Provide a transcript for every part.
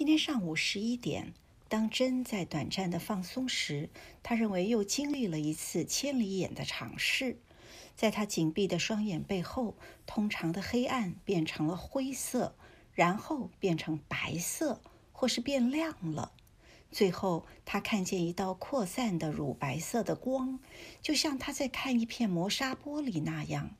今天上午十一点，当真在短暂的放松时，他认为又经历了一次千里眼的尝试。在他紧闭的双眼背后，通常的黑暗变成了灰色，然后变成白色，或是变亮了。最后，他看见一道扩散的乳白色的光，就像他在看一片磨砂玻璃那样。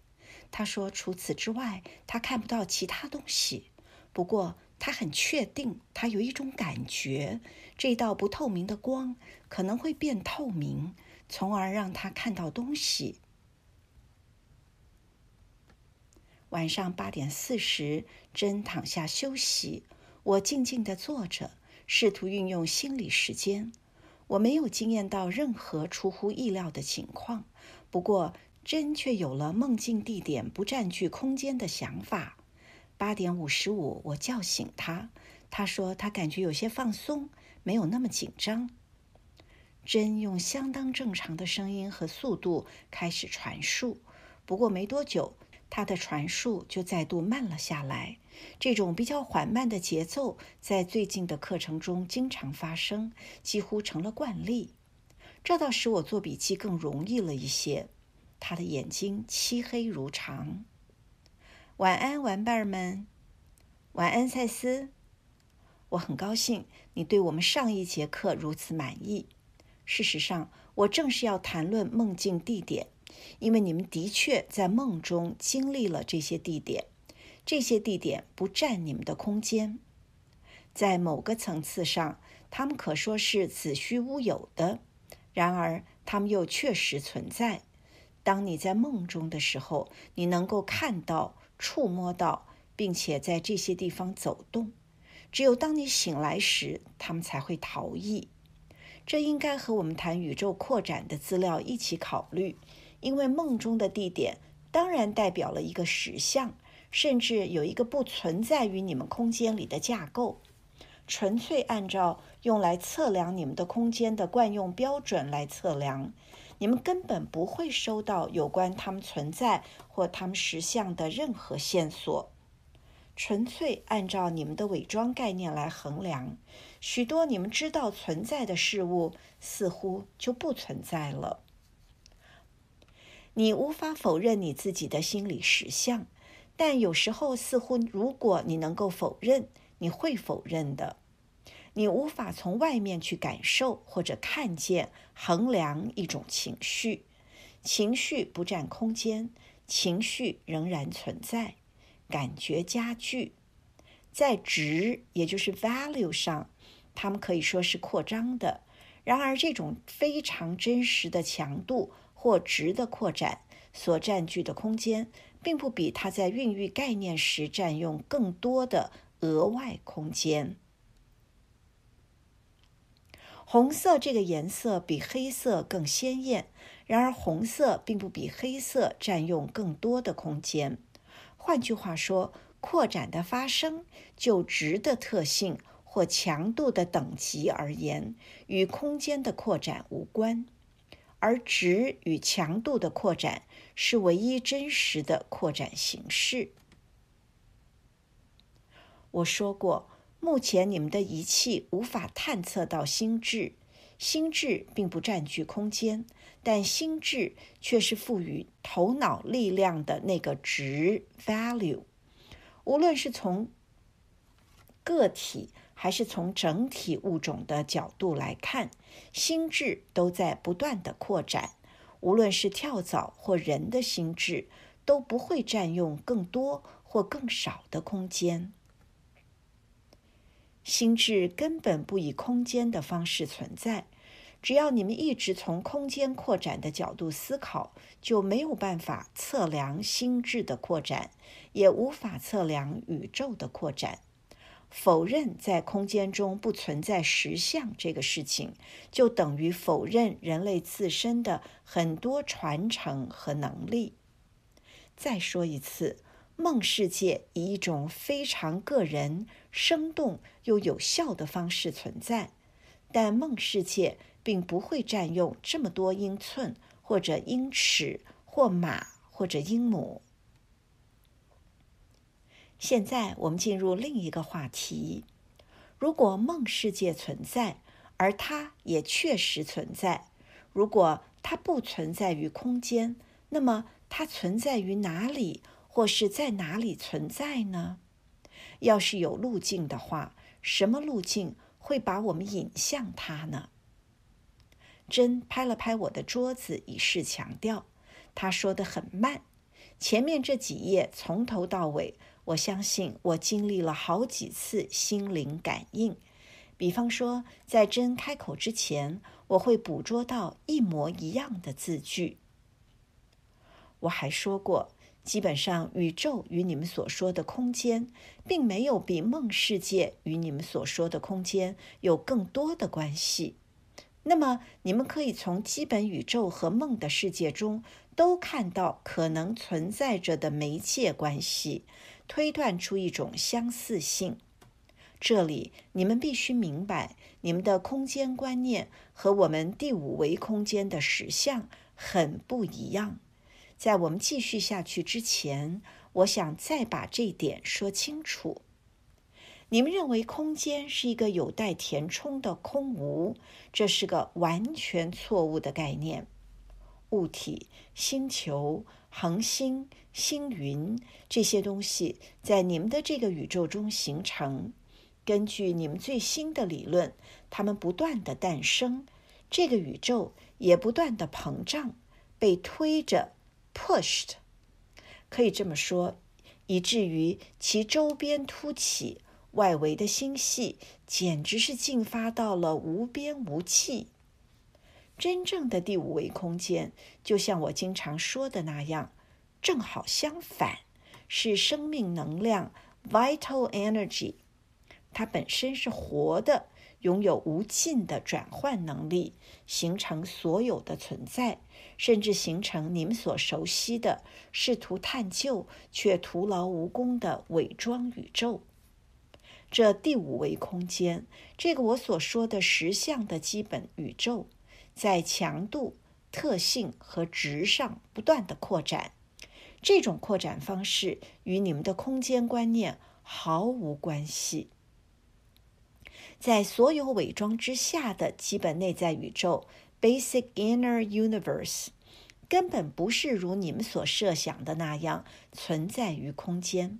他说：“除此之外，他看不到其他东西。”不过。他很确定，他有一种感觉，这道不透明的光可能会变透明，从而让他看到东西。晚上八点四十，真躺下休息，我静静地坐着，试图运用心理时间。我没有惊艳到任何出乎意料的情况，不过真却有了梦境地点不占据空间的想法。八点五十五，我叫醒他。他说他感觉有些放松，没有那么紧张。真用相当正常的声音和速度开始传述，不过没多久，他的传述就再度慢了下来。这种比较缓慢的节奏在最近的课程中经常发生，几乎成了惯例。这倒使我做笔记更容易了一些。他的眼睛漆黑如常。晚安，玩伴儿们。晚安，赛斯。我很高兴你对我们上一节课如此满意。事实上，我正是要谈论梦境地点，因为你们的确在梦中经历了这些地点。这些地点不占你们的空间，在某个层次上，他们可说是子虚乌有的。然而，他们又确实存在。当你在梦中的时候，你能够看到。触摸到，并且在这些地方走动。只有当你醒来时，他们才会逃逸。这应该和我们谈宇宙扩展的资料一起考虑，因为梦中的地点当然代表了一个实像，甚至有一个不存在于你们空间里的架构。纯粹按照用来测量你们的空间的惯用标准来测量。你们根本不会收到有关他们存在或他们实相的任何线索。纯粹按照你们的伪装概念来衡量，许多你们知道存在的事物似乎就不存在了。你无法否认你自己的心理实相，但有时候似乎如果你能够否认，你会否认的。你无法从外面去感受或者看见、衡量一种情绪。情绪不占空间，情绪仍然存在，感觉加剧。在值，也就是 value 上，它们可以说是扩张的。然而，这种非常真实的强度或值的扩展所占据的空间，并不比它在孕育概念时占用更多的额外空间。红色这个颜色比黑色更鲜艳，然而红色并不比黑色占用更多的空间。换句话说，扩展的发生就值的特性或强度的等级而言，与空间的扩展无关；而值与强度的扩展是唯一真实的扩展形式。我说过。目前你们的仪器无法探测到心智，心智并不占据空间，但心智却是赋予头脑力量的那个值 （value）。无论是从个体还是从整体物种的角度来看，心智都在不断的扩展。无论是跳蚤或人的心智，都不会占用更多或更少的空间。心智根本不以空间的方式存在，只要你们一直从空间扩展的角度思考，就没有办法测量心智的扩展，也无法测量宇宙的扩展。否认在空间中不存在实相这个事情，就等于否认人类自身的很多传承和能力。再说一次。梦世界以一种非常个人、生动又有效的方式存在，但梦世界并不会占用这么多英寸，或者英尺，或码，或者英亩。现在我们进入另一个话题：如果梦世界存在，而它也确实存在，如果它不存在于空间，那么它存在于哪里？或是在哪里存在呢？要是有路径的话，什么路径会把我们引向它呢？真拍了拍我的桌子，以示强调。他说的很慢。前面这几页从头到尾，我相信我经历了好几次心灵感应。比方说，在真开口之前，我会捕捉到一模一样的字句。我还说过。基本上，宇宙与你们所说的空间，并没有比梦世界与你们所说的空间有更多的关系。那么，你们可以从基本宇宙和梦的世界中都看到可能存在着的媒介关系，推断出一种相似性。这里，你们必须明白，你们的空间观念和我们第五维空间的实相很不一样。在我们继续下去之前，我想再把这一点说清楚。你们认为空间是一个有待填充的空无，这是个完全错误的概念。物体、星球、恒星、星云这些东西在你们的这个宇宙中形成。根据你们最新的理论，它们不断的诞生，这个宇宙也不断的膨胀，被推着。Pushed，可以这么说，以至于其周边凸起、外围的星系，简直是进发到了无边无际。真正的第五维空间，就像我经常说的那样，正好相反，是生命能量 （vital energy），它本身是活的。拥有无尽的转换能力，形成所有的存在，甚至形成你们所熟悉的试图探究却徒劳无功的伪装宇宙。这第五维空间，这个我所说的实相的基本宇宙，在强度、特性和值上不断的扩展。这种扩展方式与你们的空间观念毫无关系。在所有伪装之下的基本内在宇宙 （Basic Inner Universe） 根本不是如你们所设想的那样存在于空间。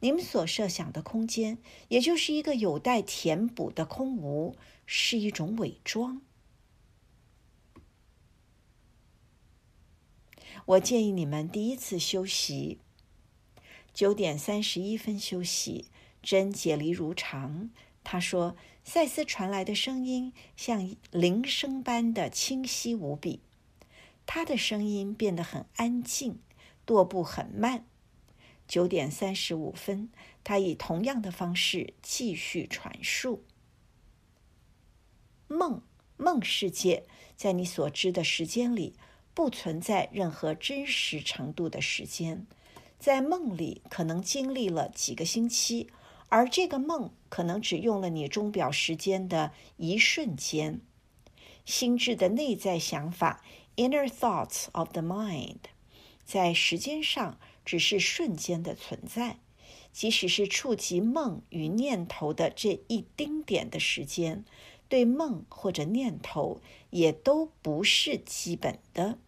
你们所设想的空间，也就是一个有待填补的空无，是一种伪装。我建议你们第一次休息，九点三十一分休息，真解离如常。他说：“赛斯传来的声音像铃声般的清晰无比，他的声音变得很安静，踱步很慢。九点三十五分，他以同样的方式继续阐述：梦梦世界在你所知的时间里不存在任何真实程度的时间，在梦里可能经历了几个星期。”而这个梦可能只用了你钟表时间的一瞬间，心智的内在想法 （inner thoughts of the mind） 在时间上只是瞬间的存在。即使是触及梦与念头的这一丁点的时间，对梦或者念头也都不是基本的。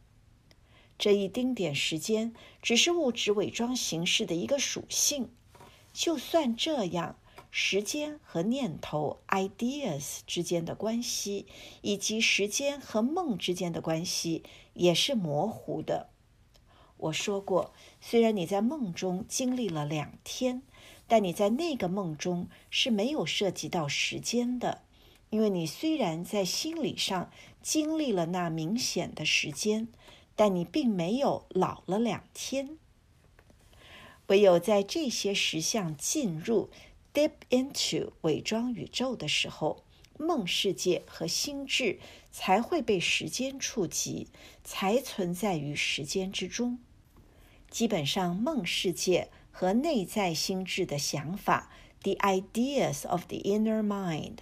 这一丁点时间只是物质伪装形式的一个属性。就算这样，时间和念头 ideas 之间的关系，以及时间和梦之间的关系，也是模糊的。我说过，虽然你在梦中经历了两天，但你在那个梦中是没有涉及到时间的，因为你虽然在心理上经历了那明显的时间，但你并没有老了两天。唯有在这些实相进入 （deep into） 伪装宇宙的时候，梦世界和心智才会被时间触及，才存在于时间之中。基本上，梦世界和内在心智的想法 （the ideas of the inner mind）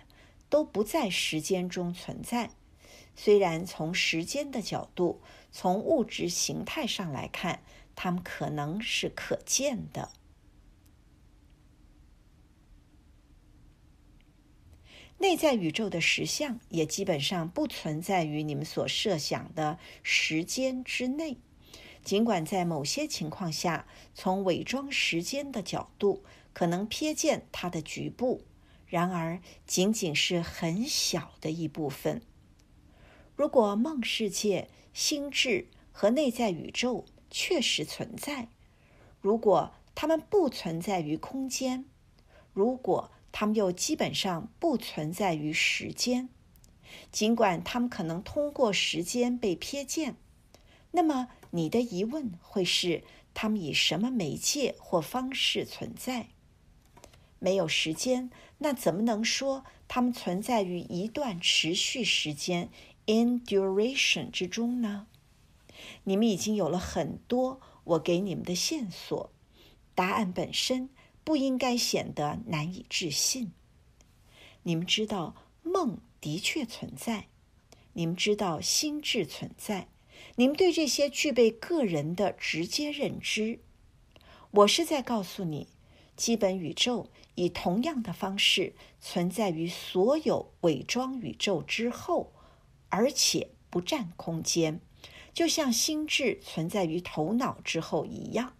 都不在时间中存在。虽然从时间的角度，从物质形态上来看，它们可能是可见的。内在宇宙的实相也基本上不存在于你们所设想的时间之内，尽管在某些情况下，从伪装时间的角度，可能瞥见它的局部，然而仅仅是很小的一部分。如果梦世界、心智和内在宇宙。确实存在。如果它们不存在于空间，如果它们又基本上不存在于时间，尽管它们可能通过时间被瞥见，那么你的疑问会是：它们以什么媒介或方式存在？没有时间，那怎么能说它们存在于一段持续时间 （in duration） 之中呢？你们已经有了很多我给你们的线索，答案本身不应该显得难以置信。你们知道梦的确存在，你们知道心智存在，你们对这些具备个人的直接认知。我是在告诉你，基本宇宙以同样的方式存在于所有伪装宇宙之后，而且不占空间。就像心智存在于头脑之后一样，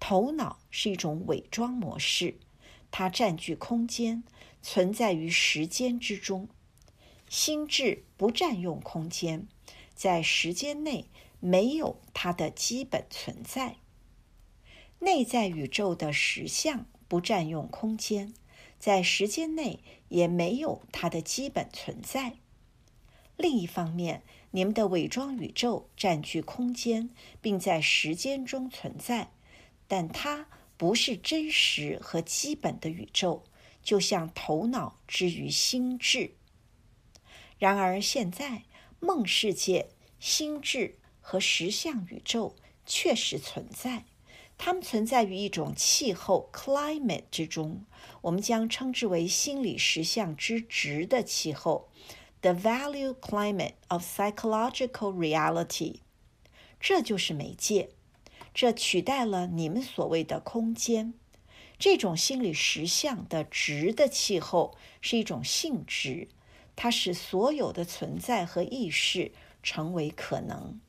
头脑是一种伪装模式，它占据空间，存在于时间之中。心智不占用空间，在时间内没有它的基本存在。内在宇宙的实相不占用空间，在时间内也没有它的基本存在。另一方面。你们的伪装宇宙占据空间，并在时间中存在，但它不是真实和基本的宇宙，就像头脑之于心智。然而，现在梦世界、心智和实相宇宙确实存在，它们存在于一种气候 （climate） 之中，我们将称之为心理实相之值的气候。The value climate of psychological reality，这就是媒介，这取代了你们所谓的空间。这种心理实相的值的气候是一种性质，它使所有的存在和意识成为可能。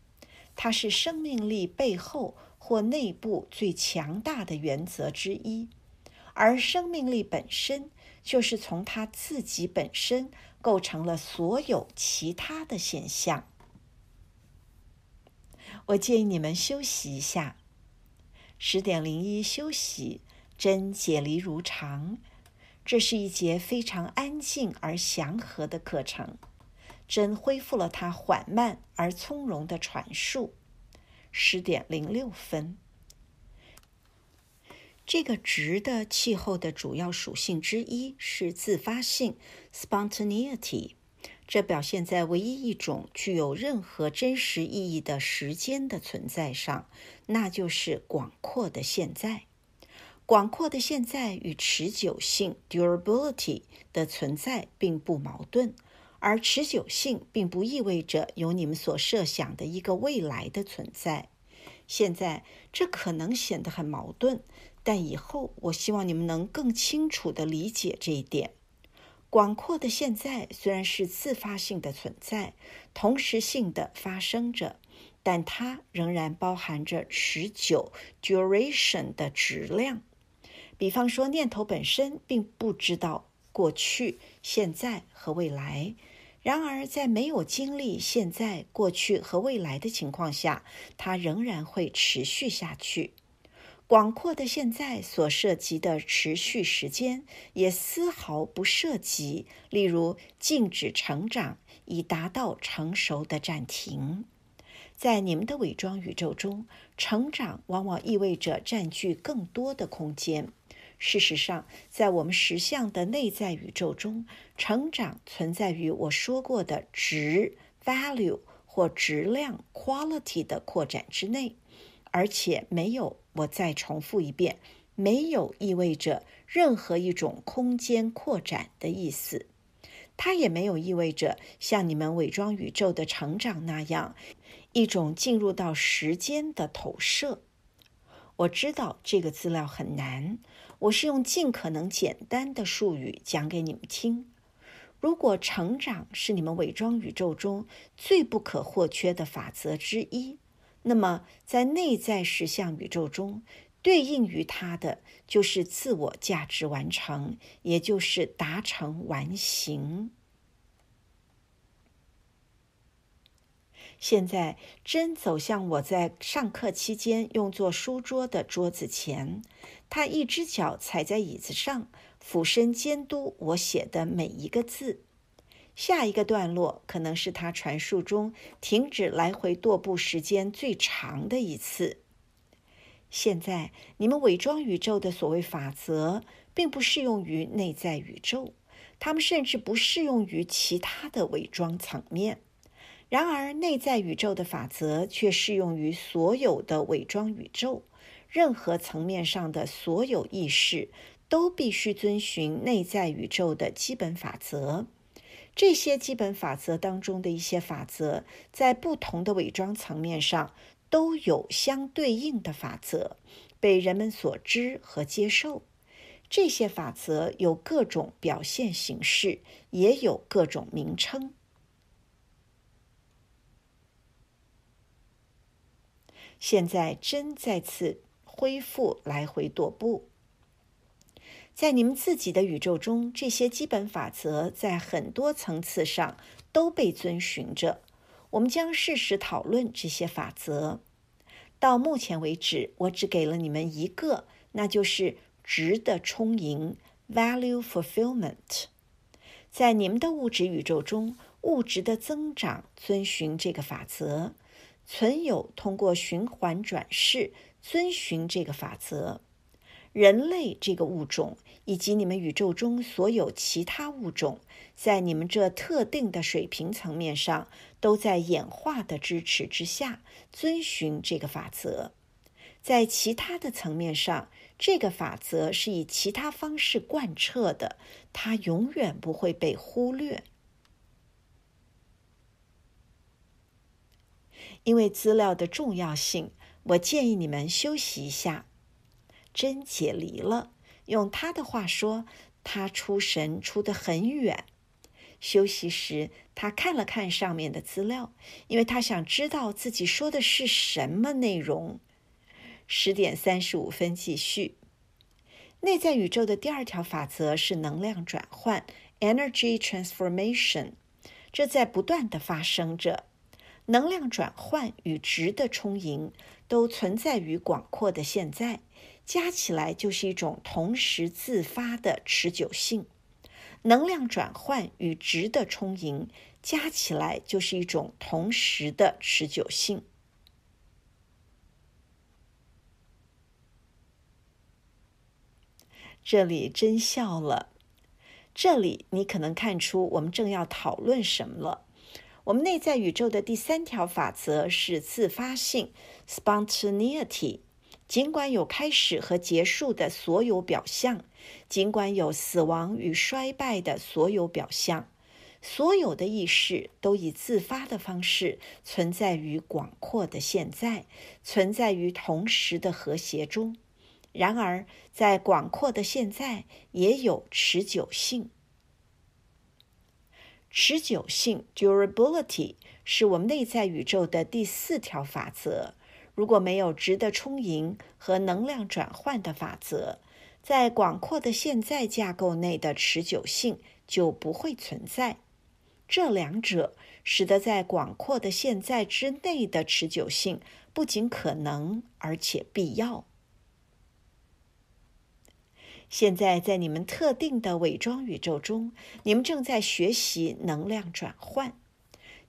它是生命力背后或内部最强大的原则之一，而生命力本身就是从它自己本身。构成了所有其他的现象。我建议你们休息一下。十点零一，休息，真解离如常。这是一节非常安静而祥和的课程。真恢复了它缓慢而从容的传述。十点零六分。这个值的气候的主要属性之一是自发性 （spontaneity），这表现在唯一一种具有任何真实意义的时间的存在上，那就是广阔的现在。广阔的现在与持久性 （durability） 的存在并不矛盾，而持久性并不意味着有你们所设想的一个未来的存在。现在，这可能显得很矛盾。但以后，我希望你们能更清楚的理解这一点。广阔的现在虽然是自发性的存在，同时性的发生着，但它仍然包含着持久 （duration） 的质量。比方说，念头本身并不知道过去、现在和未来。然而，在没有经历现在、过去和未来的情况下，它仍然会持续下去。广阔的现在所涉及的持续时间，也丝毫不涉及，例如禁止成长以达到成熟的暂停。在你们的伪装宇宙中，成长往往意味着占据更多的空间。事实上，在我们实相的内在宇宙中，成长存在于我说过的值 （value） 或质量 （quality） 的扩展之内，而且没有。我再重复一遍，没有意味着任何一种空间扩展的意思，它也没有意味着像你们伪装宇宙的成长那样一种进入到时间的投射。我知道这个资料很难，我是用尽可能简单的术语讲给你们听。如果成长是你们伪装宇宙中最不可或缺的法则之一。那么，在内在实相宇宙中，对应于它的就是自我价值完成，也就是达成完形。现在，真走向我在上课期间用作书桌的桌子前，他一只脚踩在椅子上，俯身监督我写的每一个字。下一个段落可能是他传述中停止来回踱步时间最长的一次。现在，你们伪装宇宙的所谓法则，并不适用于内在宇宙，它们甚至不适用于其他的伪装层面。然而，内在宇宙的法则却适用于所有的伪装宇宙，任何层面上的所有意识都必须遵循内在宇宙的基本法则。这些基本法则当中的一些法则，在不同的伪装层面上都有相对应的法则，被人们所知和接受。这些法则有各种表现形式，也有各种名称。现在针再次恢复来回踱步。在你们自己的宇宙中，这些基本法则在很多层次上都被遵循着。我们将适时讨论这些法则。到目前为止，我只给了你们一个，那就是“值的充盈 ”（Value Fulfillment）。在你们的物质宇宙中，物质的增长遵循这个法则；存有通过循环转世遵循这个法则。人类这个物种，以及你们宇宙中所有其他物种，在你们这特定的水平层面上，都在演化的支持之下遵循这个法则。在其他的层面上，这个法则是以其他方式贯彻的，它永远不会被忽略。因为资料的重要性，我建议你们休息一下。真解离了。用他的话说，他出神出得很远。休息时，他看了看上面的资料，因为他想知道自己说的是什么内容。十点三十五分，继续。内在宇宙的第二条法则是能量转换 （Energy Transformation），这在不断的发生着。能量转换与值的充盈都存在于广阔的现在。加起来就是一种同时自发的持久性，能量转换与值的充盈加起来就是一种同时的持久性。这里真笑了，这里你可能看出我们正要讨论什么了。我们内在宇宙的第三条法则是自发性 （spontaneity）。尽管有开始和结束的所有表象，尽管有死亡与衰败的所有表象，所有的意识都以自发的方式存在于广阔的现在，存在于同时的和谐中。然而，在广阔的现在，也有持久性。持久性 （Durability） 是我们内在宇宙的第四条法则。如果没有值得充盈和能量转换的法则，在广阔的现在架构内的持久性就不会存在。这两者使得在广阔的现在之内的持久性不仅可能，而且必要。现在，在你们特定的伪装宇宙中，你们正在学习能量转换。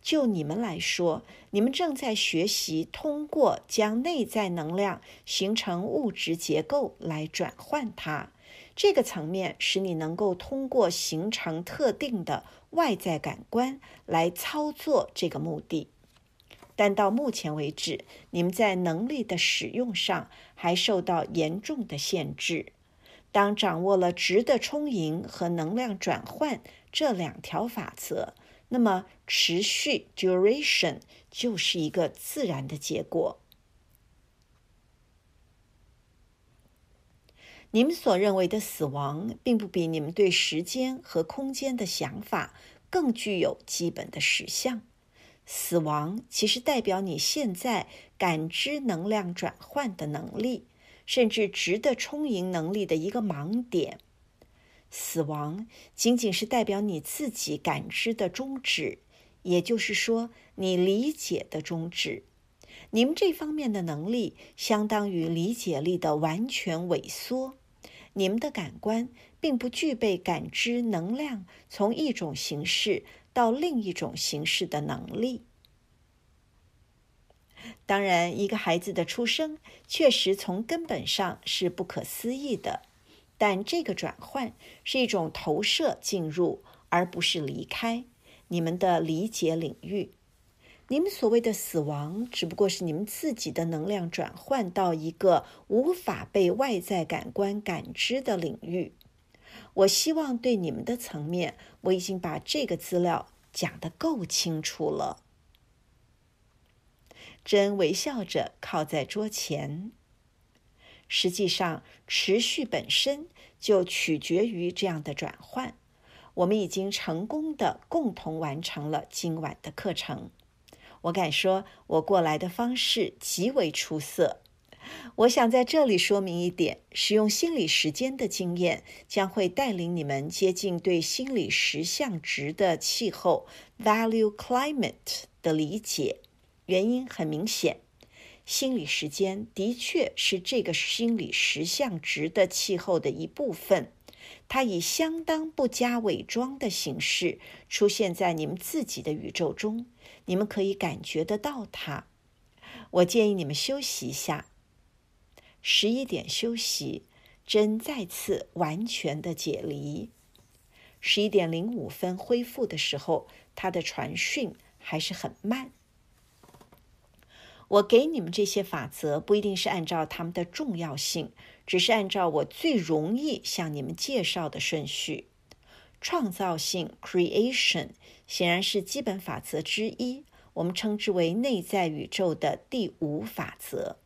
就你们来说，你们正在学习通过将内在能量形成物质结构来转换它。这个层面使你能够通过形成特定的外在感官来操作这个目的。但到目前为止，你们在能力的使用上还受到严重的限制。当掌握了值的充盈和能量转换这两条法则。那么，持续 duration 就是一个自然的结果。你们所认为的死亡，并不比你们对时间和空间的想法更具有基本的实相。死亡其实代表你现在感知能量转换的能力，甚至值的充盈能力的一个盲点。死亡仅仅是代表你自己感知的终止，也就是说，你理解的终止。你们这方面的能力相当于理解力的完全萎缩。你们的感官并不具备感知能量从一种形式到另一种形式的能力。当然，一个孩子的出生确实从根本上是不可思议的。但这个转换是一种投射进入，而不是离开你们的理解领域。你们所谓的死亡，只不过是你们自己的能量转换到一个无法被外在感官感知的领域。我希望对你们的层面，我已经把这个资料讲得够清楚了。真微笑着靠在桌前。实际上，持续本身就取决于这样的转换。我们已经成功的共同完成了今晚的课程。我敢说，我过来的方式极为出色。我想在这里说明一点：使用心理时间的经验将会带领你们接近对心理实相值的气候 （value climate） 的理解。原因很明显。心理时间的确是这个心理实相值的气候的一部分，它以相当不加伪装的形式出现在你们自己的宇宙中，你们可以感觉得到它。我建议你们休息一下，十一点休息针再次完全的解离，十一点零五分恢复的时候，它的传讯还是很慢。我给你们这些法则不一定是按照它们的重要性，只是按照我最容易向你们介绍的顺序。创造性 （creation） 显然是基本法则之一，我们称之为内在宇宙的第五法则。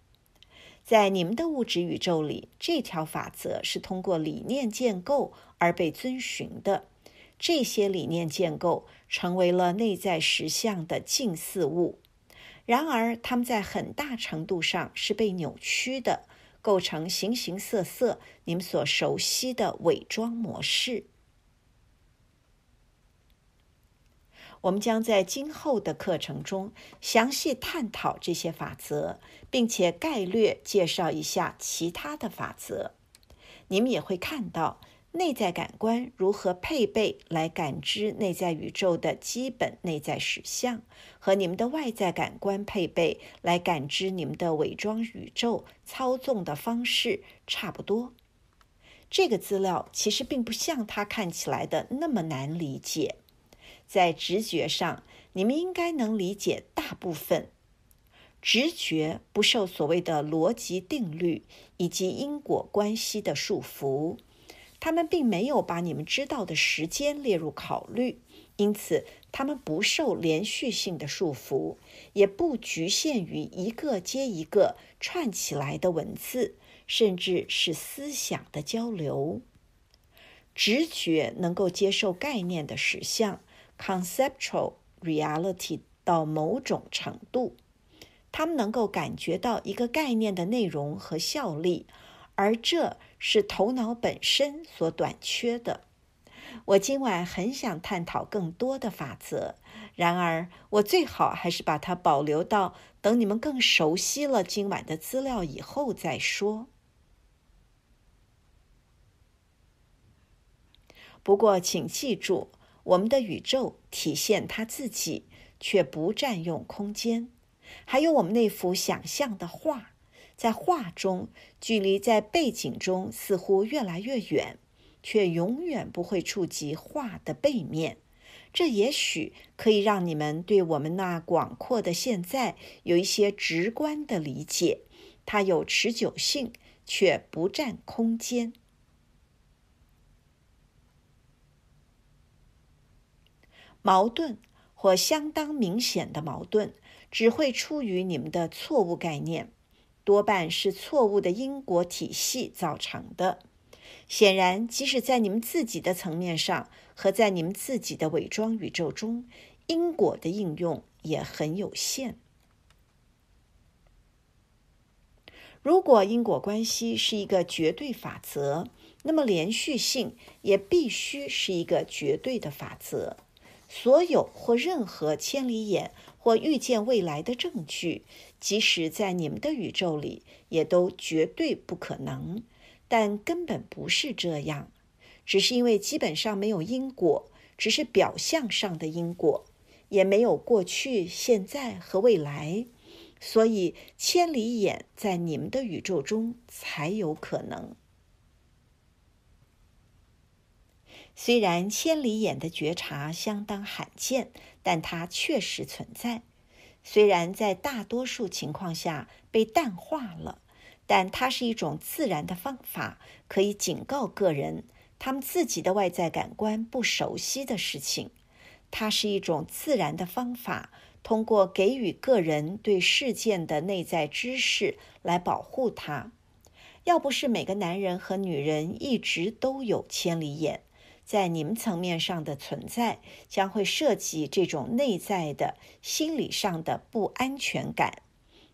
在你们的物质宇宙里，这条法则是通过理念建构而被遵循的。这些理念建构成为了内在实相的近似物。然而，它们在很大程度上是被扭曲的，构成形形色色你们所熟悉的伪装模式。我们将在今后的课程中详细探讨这些法则，并且概略介绍一下其他的法则。你们也会看到。内在感官如何配备来感知内在宇宙的基本内在实相，和你们的外在感官配备来感知你们的伪装宇宙操纵的方式差不多。这个资料其实并不像它看起来的那么难理解，在直觉上你们应该能理解大部分。直觉不受所谓的逻辑定律以及因果关系的束缚。他们并没有把你们知道的时间列入考虑，因此他们不受连续性的束缚，也不局限于一个接一个串起来的文字，甚至是思想的交流。直觉能够接受概念的实像 （conceptual reality） 到某种程度，他们能够感觉到一个概念的内容和效力。而这是头脑本身所短缺的。我今晚很想探讨更多的法则，然而我最好还是把它保留到等你们更熟悉了今晚的资料以后再说。不过，请记住，我们的宇宙体现它自己，却不占用空间。还有我们那幅想象的画。在画中，距离在背景中似乎越来越远，却永远不会触及画的背面。这也许可以让你们对我们那广阔的现在有一些直观的理解。它有持久性，却不占空间。矛盾或相当明显的矛盾，只会出于你们的错误概念。多半是错误的因果体系造成的。显然，即使在你们自己的层面上和在你们自己的伪装宇宙中，因果的应用也很有限。如果因果关系是一个绝对法则，那么连续性也必须是一个绝对的法则。所有或任何千里眼。或预见未来的证据，即使在你们的宇宙里，也都绝对不可能。但根本不是这样，只是因为基本上没有因果，只是表象上的因果，也没有过去、现在和未来，所以千里眼在你们的宇宙中才有可能。虽然千里眼的觉察相当罕见，但它确实存在。虽然在大多数情况下被淡化了，但它是一种自然的方法，可以警告个人他们自己的外在感官不熟悉的事情。它是一种自然的方法，通过给予个人对事件的内在知识来保护它。要不是每个男人和女人一直都有千里眼。在你们层面上的存在，将会涉及这种内在的心理上的不安全感，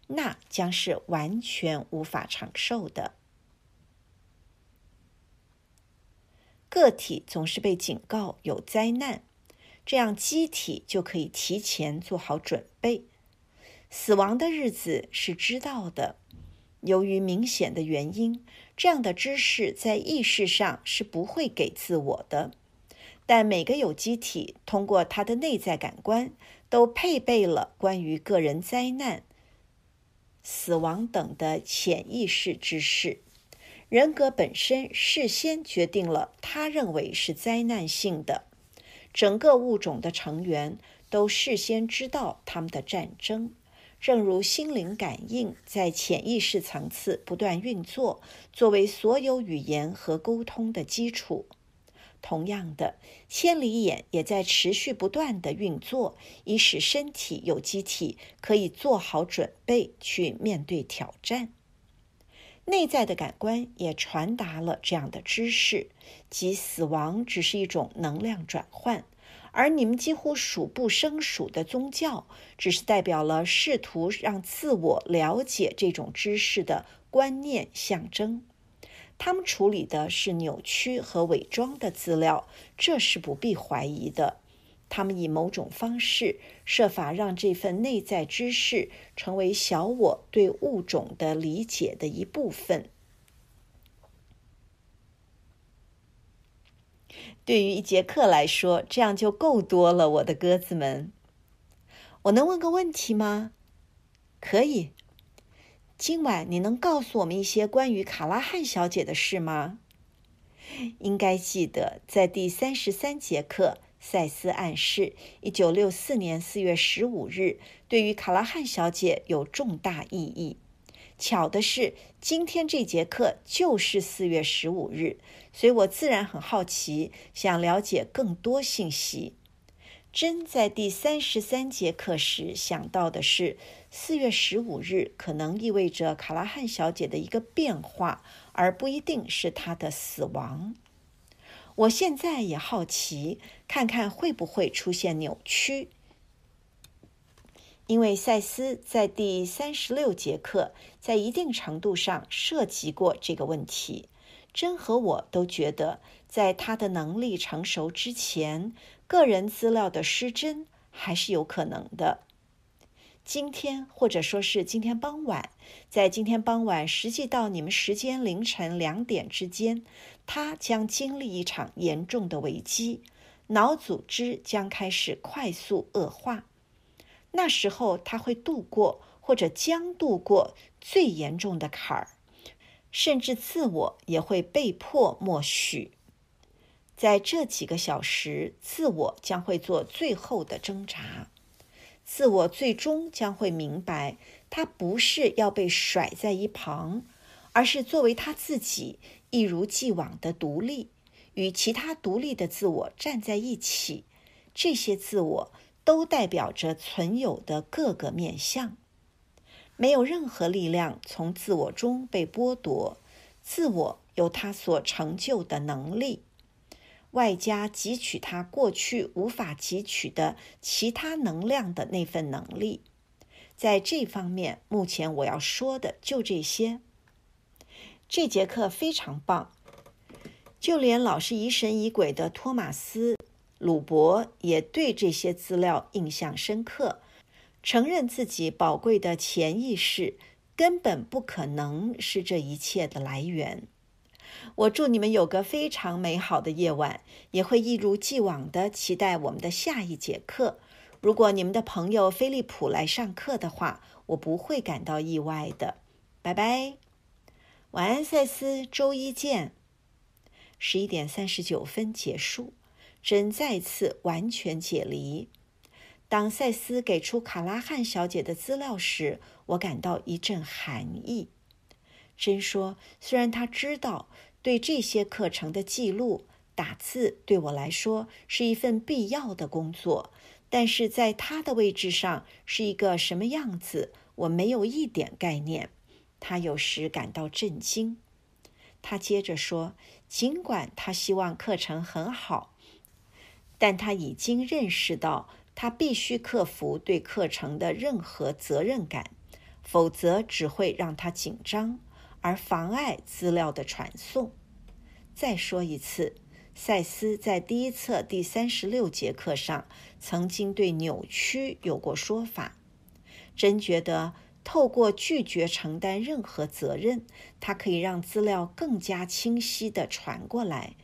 那将是完全无法长寿的。个体总是被警告有灾难，这样机体就可以提前做好准备。死亡的日子是知道的，由于明显的原因。这样的知识在意识上是不会给自我的，但每个有机体通过它的内在感官，都配备了关于个人灾难、死亡等的潜意识知识。人格本身事先决定了他认为是灾难性的，整个物种的成员都事先知道他们的战争。正如心灵感应在潜意识层次不断运作，作为所有语言和沟通的基础，同样的千里眼也在持续不断的运作，以使身体有机体可以做好准备去面对挑战。内在的感官也传达了这样的知识，即死亡只是一种能量转换。而你们几乎数不胜数的宗教，只是代表了试图让自我了解这种知识的观念象征。他们处理的是扭曲和伪装的资料，这是不必怀疑的。他们以某种方式设法让这份内在知识成为小我对物种的理解的一部分。对于一节课来说，这样就够多了，我的鸽子们。我能问个问题吗？可以。今晚你能告诉我们一些关于卡拉汉小姐的事吗？应该记得，在第三十三节课，塞斯暗示，一九六四年四月十五日对于卡拉汉小姐有重大意义。巧的是。今天这节课就是四月十五日，所以我自然很好奇，想了解更多信息。真在第三十三节课时想到的是，四月十五日可能意味着卡拉汉小姐的一个变化，而不一定是她的死亡。我现在也好奇，看看会不会出现扭曲。因为赛斯在第三十六节课在一定程度上涉及过这个问题，真和我都觉得，在他的能力成熟之前，个人资料的失真还是有可能的。今天，或者说是今天傍晚，在今天傍晚实际到你们时间凌晨两点之间，他将经历一场严重的危机，脑组织将开始快速恶化。那时候他会度过，或者将度过最严重的坎儿，甚至自我也会被迫默许。在这几个小时，自我将会做最后的挣扎，自我最终将会明白，他不是要被甩在一旁，而是作为他自己，一如既往的独立，与其他独立的自我站在一起。这些自我。都代表着存有的各个面相，没有任何力量从自我中被剥夺。自我有他所成就的能力，外加汲取他过去无法汲取的其他能量的那份能力。在这方面，目前我要说的就这些。这节课非常棒，就连老是疑神疑鬼的托马斯。鲁伯也对这些资料印象深刻，承认自己宝贵的潜意识根本不可能是这一切的来源。我祝你们有个非常美好的夜晚，也会一如既往的期待我们的下一节课。如果你们的朋友菲利普来上课的话，我不会感到意外的。拜拜，晚安，赛斯，周一见。十一点三十九分结束。真再次完全解离。当塞斯给出卡拉汉小姐的资料时，我感到一阵寒意。真说：“虽然他知道对这些课程的记录打字对我来说是一份必要的工作，但是在他的位置上是一个什么样子，我没有一点概念。”他有时感到震惊。他接着说：“尽管他希望课程很好。”但他已经认识到，他必须克服对课程的任何责任感，否则只会让他紧张，而妨碍资料的传送。再说一次，赛斯在第一册第三十六节课上曾经对扭曲有过说法。真觉得透过拒绝承担任何责任，他可以让资料更加清晰地传过来。